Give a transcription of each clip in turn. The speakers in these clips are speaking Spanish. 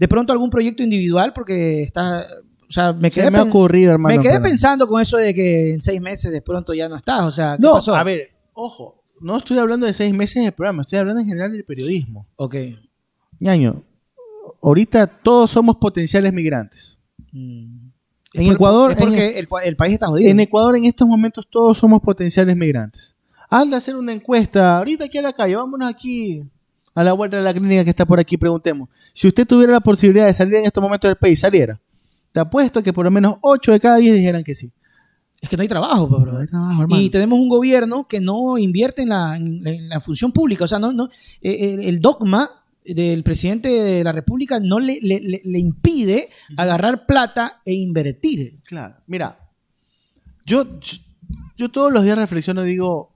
De pronto algún proyecto individual, porque está, o sea, me quedé, me ha ocurrido, hermano, me quedé pensando con eso de que en seis meses de pronto ya no estás. O sea, no, a ver, ojo, no estoy hablando de seis meses del programa, estoy hablando en general del periodismo. Ok. Ñaño, ahorita todos somos potenciales migrantes. Mm. En Ecuador. porque el, el, país está jodido. En Ecuador, en estos momentos, todos somos potenciales migrantes. Anda a hacer una encuesta. Ahorita aquí a la calle, vámonos aquí a la vuelta de la clínica que está por aquí, preguntemos, si usted tuviera la posibilidad de salir en estos momentos del país, saliera. Te apuesto que por lo menos 8 de cada 10 dijeran que sí. Es que no hay trabajo, pues, hay trabajo, hermano. Y tenemos un gobierno que no invierte en la, función pública. O sea, no, no, eh, eh, el, dogma del presidente de la República no le, impide agarrar plata e invertir. Claro. Mira, yo, yo todos los días reflexiono y digo,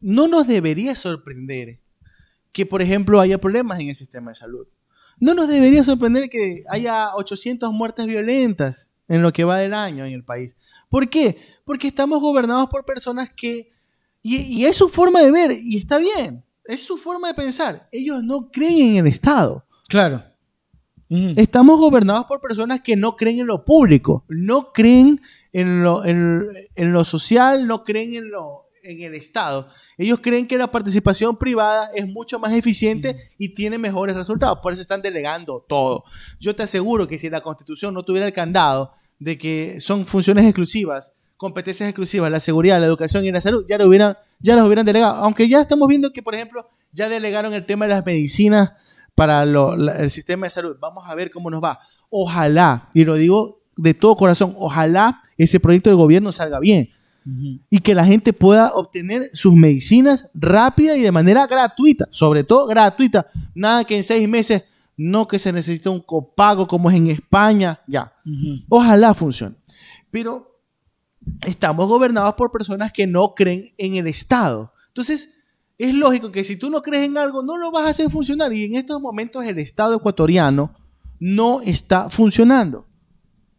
no nos debería sorprender que, por ejemplo, haya problemas en el sistema de salud. No nos debería sorprender que haya 800 muertes violentas en lo que va del año en el país. ¿Por qué? Porque estamos gobernados por personas que... Y, es su forma de ver, y está bien, es su forma de pensar. Ellos no creen en el Estado. Claro. Estamos gobernados por personas que no creen en lo público, no creen en lo, en lo social, no creen en lo, en el Estado, ellos creen que la participación privada es mucho más eficiente y tiene mejores resultados. Por eso están delegando todo. Yo te aseguro que si la Constitución no tuviera el candado de que son funciones exclusivas, competencias exclusivas, la seguridad, la educación y la salud, ya, lo hubieran, ya los hubieran delegado. Aunque ya estamos viendo que, por ejemplo, ya delegaron el tema de las medicinas para el sistema de salud. Vamos a ver cómo nos va. Ojalá, y lo digo de todo corazón, ojalá ese proyecto del gobierno salga bien, y que la gente pueda obtener sus medicinas rápida y de manera gratuita, sobre todo gratuita. Nada que en seis meses, no que se necesite un copago como es en España, ya. Ojalá funcione. Pero estamos gobernados por personas que no creen en el Estado. Entonces, es lógico que si tú no crees en algo, no lo vas a hacer funcionar. Y en estos momentos el Estado ecuatoriano no está funcionando.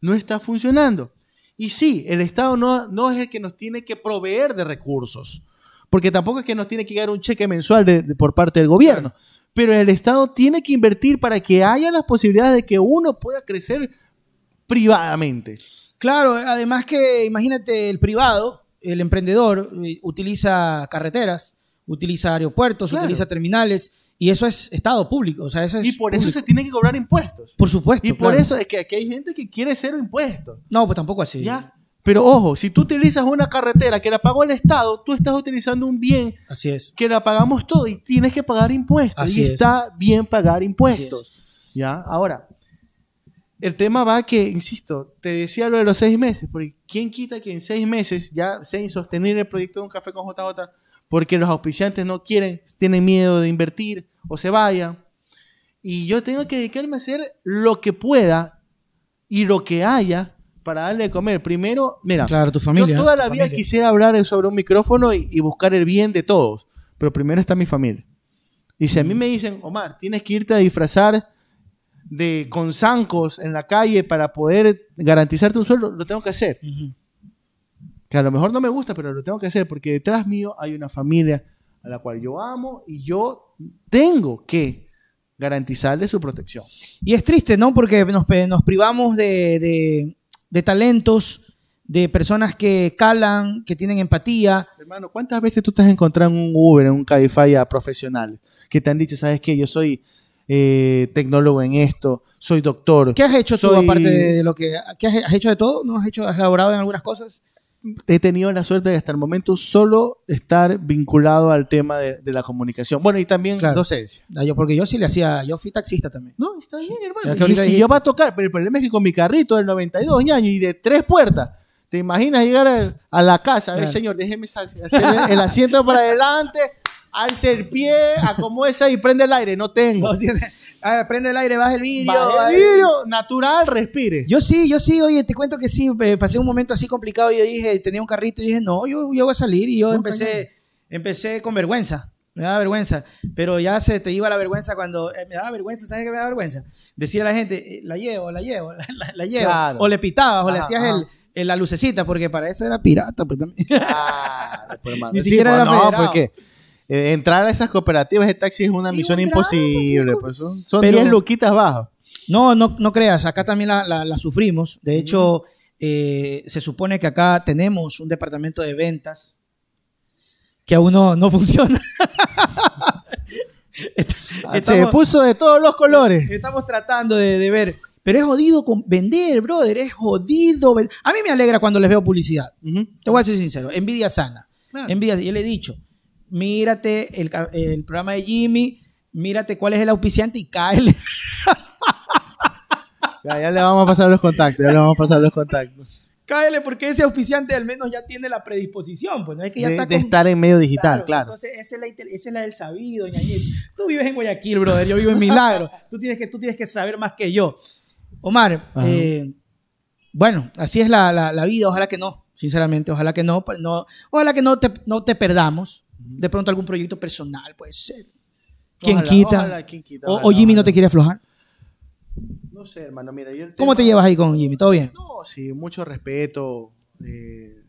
No está funcionando. Y sí, el Estado no, no es el que nos tiene que proveer de recursos, porque tampoco es que nos tiene que llegar un cheque mensual por parte del gobierno, pero el Estado tiene que invertir para que haya las posibilidades de que uno pueda crecer privadamente. Claro, además que imagínate el privado, el emprendedor eh, utiliza carreteras, utiliza aeropuertos, utiliza terminales y eso es Estado público. sea, y por eso se tiene que cobrar impuestos. Por supuesto. Y por eso es que aquí hay gente que quiere cero impuestos. No, pues tampoco así. ¿Ya? Pero ojo, si tú utilizas una carretera que la pagó el Estado, tú estás utilizando un bien que la pagamos todo y tienes que pagar impuestos. y está bien pagar impuestos. ¿Ya? Ahora, el tema va que, insisto, te decía lo de los seis meses, porque ¿quién quita que en seis meses ya sea insostenible el proyecto de un café con JJ? porque los auspiciantes no quieren, tienen miedo de invertir o se vayan. Y yo tengo que dedicarme a hacer lo que pueda y lo que haya para darle de comer. Primero, mira, claro, tu familia, yo toda la vida quisiera hablar sobre un micrófono y, buscar el bien de todos, pero primero está mi familia. Y si a mí mm. me dicen, Omar, tienes que irte a disfrazar de con zancos en la calle para poder garantizarte un sueldo, lo tengo que hacer que a lo mejor no me gusta, pero lo tengo que hacer porque detrás mío hay una familia a la cual yo amo y yo tengo que garantizarle su protección. Y es triste, ¿no? Porque nos, privamos de, talentos, de personas que calan, que tienen empatía. Hermano, ¿cuántas veces tú te has encontrado en un Uber, en un Cabify profesional que te han dicho, sabes qué, yo soy eh, tecnólogo en esto, soy doctor. ¿Qué has hecho tú aparte de lo que, ¿qué has, hecho de todo? ¿No has hecho, has laborado en algunas cosas? he tenido la suerte de hasta el momento solo estar vinculado al tema de, la comunicación. Bueno, y también docencia. Ah, yo, porque yo sí le hacía, yo fui taxista también. No, está bien, hermano. Y, yo va a tocar, pero el problema es que con mi carrito del 92 años y de tres puertas, ¿te imaginas llegar a, la casa? A ver, señor, déjeme hacer el asiento para adelante, alce el pie, esa y prende el aire. No tengo. No tiene... Ah, prende el aire, baja el vidrio. el natural, respire. Yo sí, yo sí, oye, te cuento que sí, pasé un momento así complicado. y Yo dije, tenía un carrito y dije, no, yo, voy a salir. Y yo empecé, empecé con vergüenza. Me daba vergüenza. Pero ya se te iba la vergüenza cuando. Eh, me daba vergüenza, ¿sabes qué me daba vergüenza? decía a la gente, eh, la llevo, la llevo, la, llevo. O le pitabas, o le hacías la lucecita, porque para eso era pirata, pues también. Pues, Ni siquiera pues, era no, pues, eh, entrar a esas cooperativas de taxis es una misión imposible. Pues son 10 luquitas bajo. No, no, no creas, acá también la, sufrimos. De hecho, eh, se supone que acá tenemos un departamento de ventas que aún no, no funciona. se puso de todos los colores. Estamos tratando de, ver. Pero es jodido con vender, brother. Es jodido. A mí me alegra cuando les veo publicidad. Te voy a ser sincero. Envidia sana. Envidia. Yo le he dicho mírate el, programa de Jimmy, mírate cuál es el auspiciante y cáele. Ya, le vamos a pasar los contactos, ya le vamos a pasar los contactos. Cáele porque ese auspiciante al menos ya tiene la predisposición, pues ya de, está de estar en medio digital, claro. Entonces, esa es, la, del sabido, Tú vives en Guayaquil, brother, yo vivo en Milagro. tú, tienes que, tú tienes que saber más que yo. Omar, eh, bueno, así es la vida, ojalá que no. Sinceramente, ojalá que no, no ojalá que no te, no te perdamos. De pronto algún proyecto personal puede ser. ¿Quién quita? o, Jimmy no te quiere aflojar. No sé, hermano. ¿Cómo te llevas ahí con Jimmy? ¿Todo bien? No, sí, mucho respeto. Eh,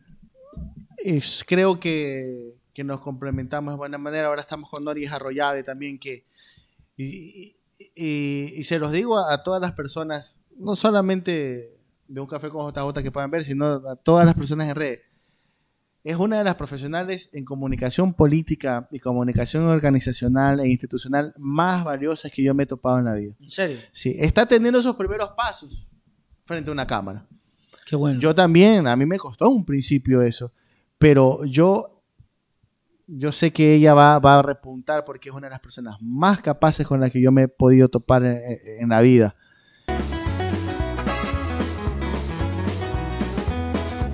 creo que, nos complementamos de buena manera. Ahora estamos con Noris Arroyave también, que. Y, se los digo a todas las personas, no solamente de un café con JJ que puedan ver, sino a todas las personas en red. Es una de las profesionales en comunicación política y comunicación organizacional e institucional más valiosas que yo me he topado en la vida. ¿En serio? Sí, está teniendo sus primeros pasos frente a una cámara. Qué bueno. Yo también, a mí me costó un principio eso, pero yo, yo sé que ella va, va a repuntar porque es una de las personas más capaces con las que yo me he podido topar en la vida.